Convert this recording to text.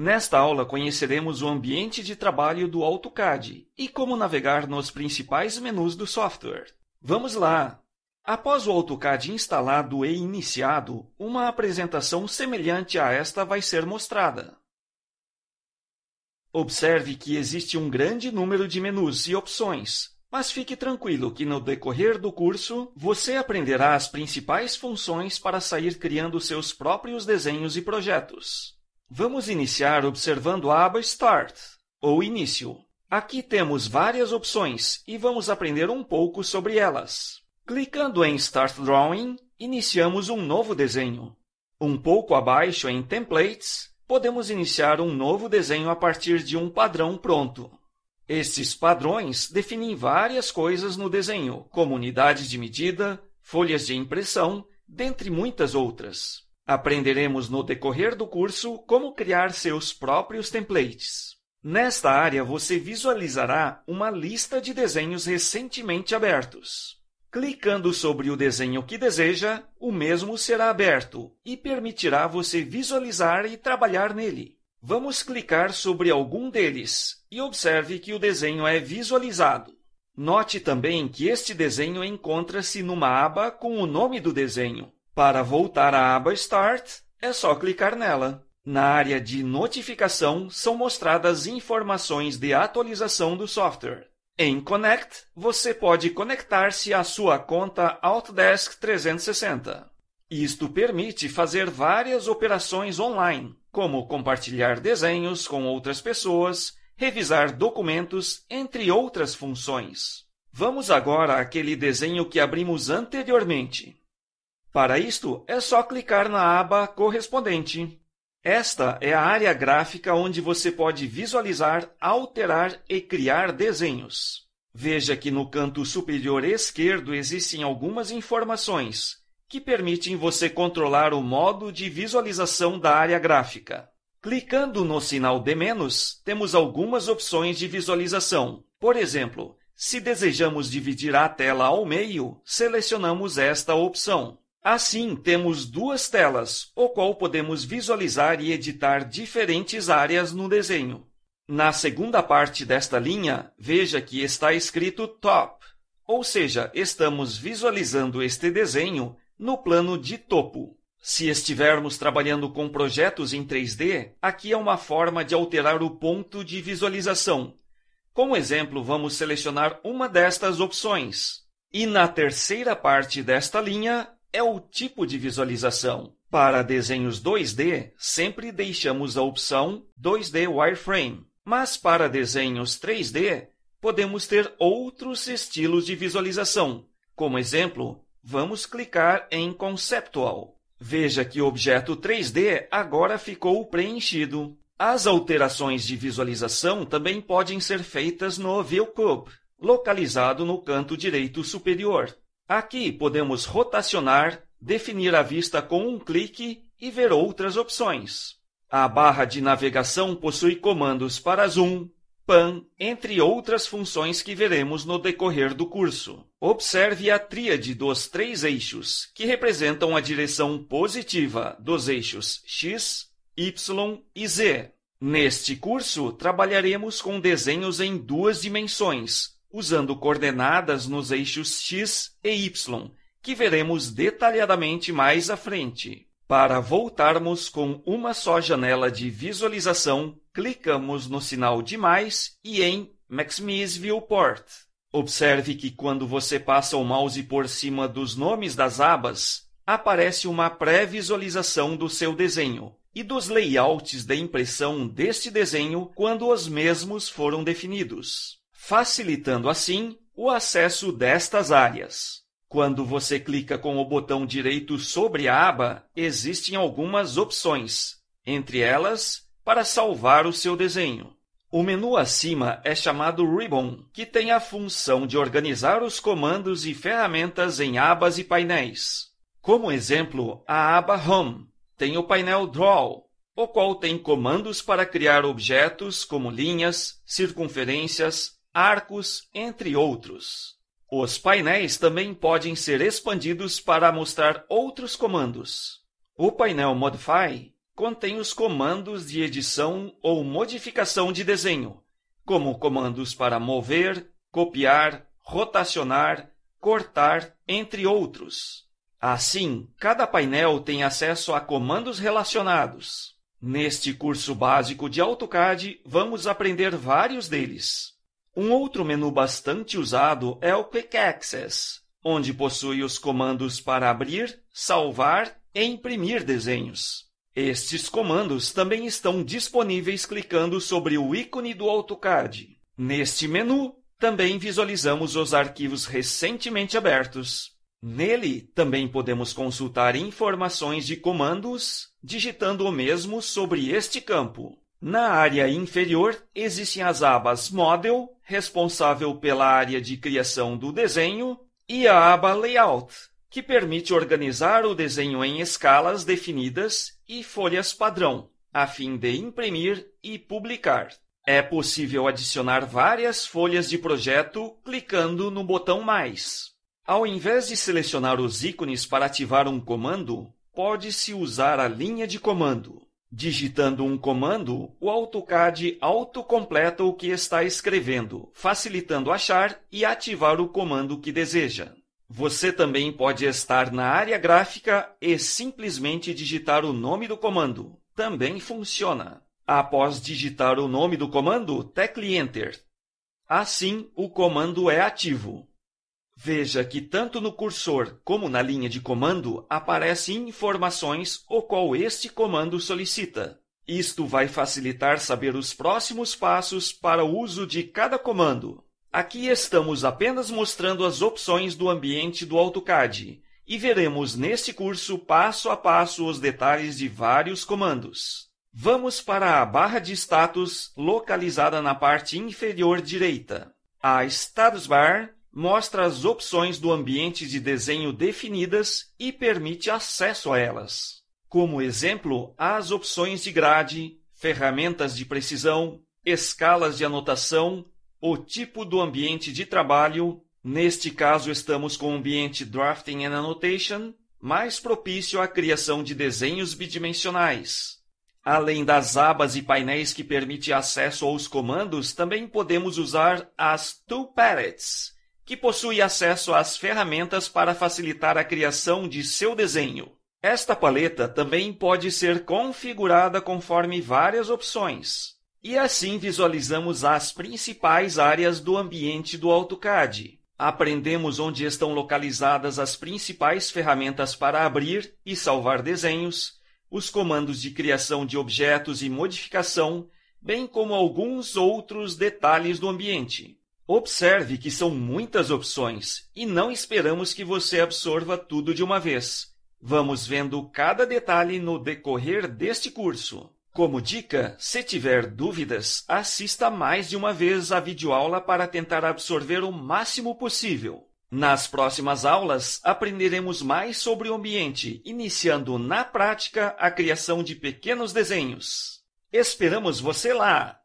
Nesta aula conheceremos o ambiente de trabalho do AutoCAD e como navegar nos principais menus do software. Vamos lá! Após o AutoCAD instalado e iniciado, uma apresentação semelhante a esta vai ser mostrada. Observe que existe um grande número de menus e opções, mas fique tranquilo que no decorrer do curso você aprenderá as principais funções para sair criando seus próprios desenhos e projetos. Vamos iniciar observando a aba Start, ou Início. Aqui temos várias opções e vamos aprender um pouco sobre elas. Clicando em Start Drawing, iniciamos um novo desenho. Um pouco abaixo em Templates, podemos iniciar um novo desenho a partir de um padrão pronto. Esses padrões definem várias coisas no desenho, como unidades de medida, folhas de impressão, dentre muitas outras. Aprenderemos no decorrer do curso como criar seus próprios templates. Nesta área, você visualizará uma lista de desenhos recentemente abertos. Clicando sobre o desenho que deseja, o mesmo será aberto e permitirá você visualizar e trabalhar nele. Vamos clicar sobre algum deles e observe que o desenho é visualizado. Note também que este desenho encontra-se numa aba com o nome do desenho. Para voltar à aba Start, é só clicar nela. Na área de notificação são mostradas informações de atualização do software. Em Connect, você pode conectar-se à sua conta Autodesk 360. Isto permite fazer várias operações online, como compartilhar desenhos com outras pessoas, revisar documentos, entre outras funções. Vamos agora àquele desenho que abrimos anteriormente. Para isto, é só clicar na aba correspondente. Esta é a área gráfica onde você pode visualizar, alterar e criar desenhos. Veja que no canto superior esquerdo existem algumas informações que permitem você controlar o modo de visualização da área gráfica. Clicando no sinal de menos, temos algumas opções de visualização. Por exemplo, se desejamos dividir a tela ao meio, selecionamos esta opção. Assim, temos duas telas, o qual podemos visualizar e editar diferentes áreas no desenho. Na segunda parte desta linha, veja que está escrito Top, ou seja, estamos visualizando este desenho no plano de topo. Se estivermos trabalhando com projetos em 3D, aqui é uma forma de alterar o ponto de visualização. Como exemplo, vamos selecionar uma destas opções. E na terceira parte desta linha, é o tipo de visualização. Para desenhos 2D, sempre deixamos a opção 2D Wireframe, mas para desenhos 3D, podemos ter outros estilos de visualização. Como exemplo, vamos clicar em Conceptual. Veja que o objeto 3D agora ficou preenchido. As alterações de visualização também podem ser feitas no View localizado no canto direito superior. Aqui podemos rotacionar, definir a vista com um clique e ver outras opções. A barra de navegação possui comandos para zoom, pan, entre outras funções que veremos no decorrer do curso. Observe a tríade dos três eixos, que representam a direção positiva dos eixos x, y e z. Neste curso, trabalharemos com desenhos em duas dimensões, usando coordenadas nos eixos x e y, que veremos detalhadamente mais à frente. Para voltarmos com uma só janela de visualização, clicamos no sinal de mais e em Maximize Viewport. Observe que quando você passa o mouse por cima dos nomes das abas, aparece uma pré-visualização do seu desenho e dos layouts de impressão deste desenho quando os mesmos foram definidos facilitando assim o acesso destas áreas. Quando você clica com o botão direito sobre a aba, existem algumas opções, entre elas, para salvar o seu desenho. O menu acima é chamado Ribbon, que tem a função de organizar os comandos e ferramentas em abas e painéis. Como exemplo, a aba Home tem o painel Draw, o qual tem comandos para criar objetos como linhas, circunferências, arcos, entre outros. Os painéis também podem ser expandidos para mostrar outros comandos. O painel Modify contém os comandos de edição ou modificação de desenho, como comandos para mover, copiar, rotacionar, cortar, entre outros. Assim, cada painel tem acesso a comandos relacionados. Neste curso básico de AutoCAD, vamos aprender vários deles. Um outro menu bastante usado é o Quick Access, onde possui os comandos para abrir, salvar e imprimir desenhos. Estes comandos também estão disponíveis clicando sobre o ícone do AutoCAD. Neste menu, também visualizamos os arquivos recentemente abertos. Nele, também podemos consultar informações de comandos, digitando o mesmo sobre este campo. Na área inferior, existem as abas Model, responsável pela área de criação do desenho, e a aba Layout, que permite organizar o desenho em escalas definidas e folhas padrão, a fim de imprimir e publicar. É possível adicionar várias folhas de projeto clicando no botão Mais. Ao invés de selecionar os ícones para ativar um comando, pode-se usar a linha de comando. Digitando um comando, o AutoCAD autocompleta o que está escrevendo, facilitando achar e ativar o comando que deseja. Você também pode estar na área gráfica e simplesmente digitar o nome do comando. Também funciona. Após digitar o nome do comando, tecle Enter. Assim, o comando é ativo. Veja que tanto no cursor como na linha de comando aparecem informações o qual este comando solicita. Isto vai facilitar saber os próximos passos para o uso de cada comando. Aqui estamos apenas mostrando as opções do ambiente do AutoCAD e veremos neste curso passo a passo os detalhes de vários comandos. Vamos para a barra de status localizada na parte inferior direita. A status bar mostra as opções do ambiente de desenho definidas e permite acesso a elas. Como exemplo, as opções de grade, ferramentas de precisão, escalas de anotação, o tipo do ambiente de trabalho, neste caso estamos com o ambiente Drafting and Annotation, mais propício à criação de desenhos bidimensionais. Além das abas e painéis que permite acesso aos comandos, também podemos usar as palettes que possui acesso às ferramentas para facilitar a criação de seu desenho. Esta paleta também pode ser configurada conforme várias opções. E assim visualizamos as principais áreas do ambiente do AutoCAD. Aprendemos onde estão localizadas as principais ferramentas para abrir e salvar desenhos, os comandos de criação de objetos e modificação, bem como alguns outros detalhes do ambiente. Observe que são muitas opções e não esperamos que você absorva tudo de uma vez. Vamos vendo cada detalhe no decorrer deste curso. Como dica, se tiver dúvidas, assista mais de uma vez a videoaula para tentar absorver o máximo possível. Nas próximas aulas, aprenderemos mais sobre o ambiente, iniciando na prática a criação de pequenos desenhos. Esperamos você lá!